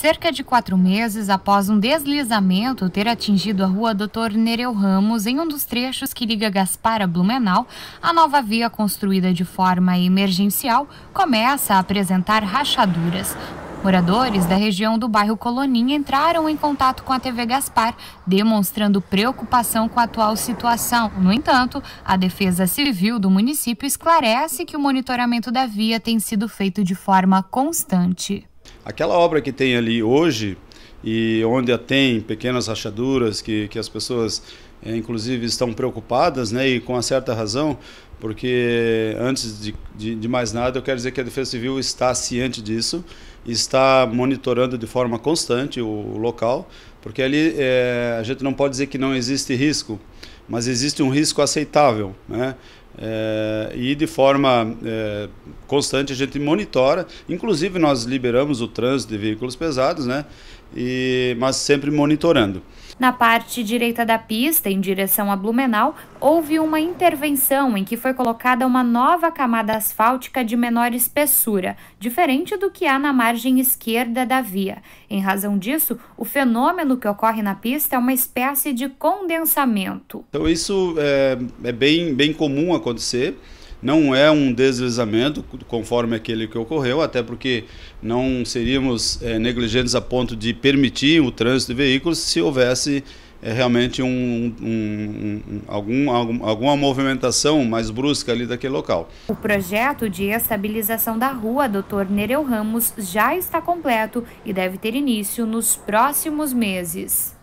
Cerca de quatro meses após um deslizamento ter atingido a rua Dr. Nereu Ramos em um dos trechos que liga Gaspar a Blumenau, a nova via construída de forma emergencial começa a apresentar rachaduras. Moradores da região do bairro Coloninha entraram em contato com a TV Gaspar, demonstrando preocupação com a atual situação. No entanto, a Defesa Civil do município esclarece que o monitoramento da via tem sido feito de forma constante. Aquela obra que tem ali hoje, e onde tem pequenas rachaduras que, que as pessoas, é, inclusive, estão preocupadas, né, e com uma certa razão, porque antes de, de, de, mais nada, eu quero dizer que a Defesa Civil está ciente disso, está monitorando de forma constante o, o local, porque ali é, a gente não pode dizer que não existe risco, mas existe um risco aceitável, né? É, e de forma é, constante a gente monitora. Inclusive, nós liberamos o trânsito de veículos pesados, né? e, mas sempre monitorando. Na parte direita da pista, em direção a Blumenau, houve uma intervenção em que foi colocada uma nova camada asfáltica de menor espessura, diferente do que há na margem esquerda da via. Em razão disso, o fenômeno que ocorre na pista é uma espécie de condensamento. Então, isso é, é bem, bem comum acontecer. Não é um deslizamento, conforme aquele que ocorreu, até porque não seríamos é, negligentes a ponto de permitir o trânsito de veículos se houvesse é, realmente um, um, um, algum, algum, alguma movimentação mais brusca ali daquele local. O projeto de estabilização da rua Dr. Nereu Ramos já está completo e deve ter início nos próximos meses.